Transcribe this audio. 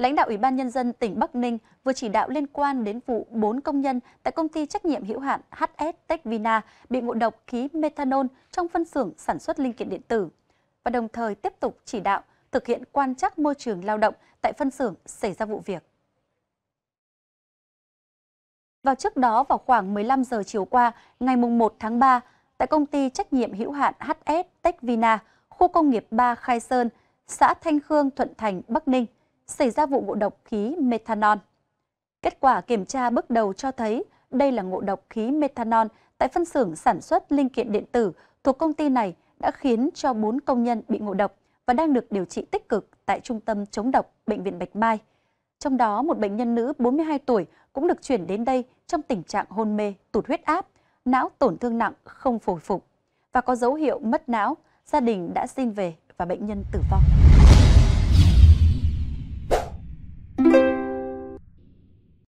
lãnh đạo Ủy ban Nhân dân tỉnh Bắc Ninh vừa chỉ đạo liên quan đến vụ 4 công nhân tại công ty trách nhiệm hữu hạn HS Techvina bị ngộ độc khí methanol trong phân xưởng sản xuất linh kiện điện tử và đồng thời tiếp tục chỉ đạo thực hiện quan trắc môi trường lao động tại phân xưởng xảy ra vụ việc. Vào trước đó vào khoảng 15 giờ chiều qua, ngày 1 tháng 3, tại công ty trách nhiệm hữu hạn HS Techvina, khu công nghiệp 3 Khai Sơn, xã Thanh Khương, Thuận Thành, Bắc Ninh – xảy ra vụ ngộ độc khí methanol. Kết quả kiểm tra bước đầu cho thấy đây là ngộ độc khí methanol tại phân xưởng sản xuất linh kiện điện tử thuộc công ty này đã khiến cho 4 công nhân bị ngộ độc và đang được điều trị tích cực tại Trung tâm chống độc Bệnh viện Bạch Mai. Trong đó, một bệnh nhân nữ 42 tuổi cũng được chuyển đến đây trong tình trạng hôn mê, tụt huyết áp, não tổn thương nặng không hồi phục và có dấu hiệu mất não. Gia đình đã xin về và bệnh nhân tử vong.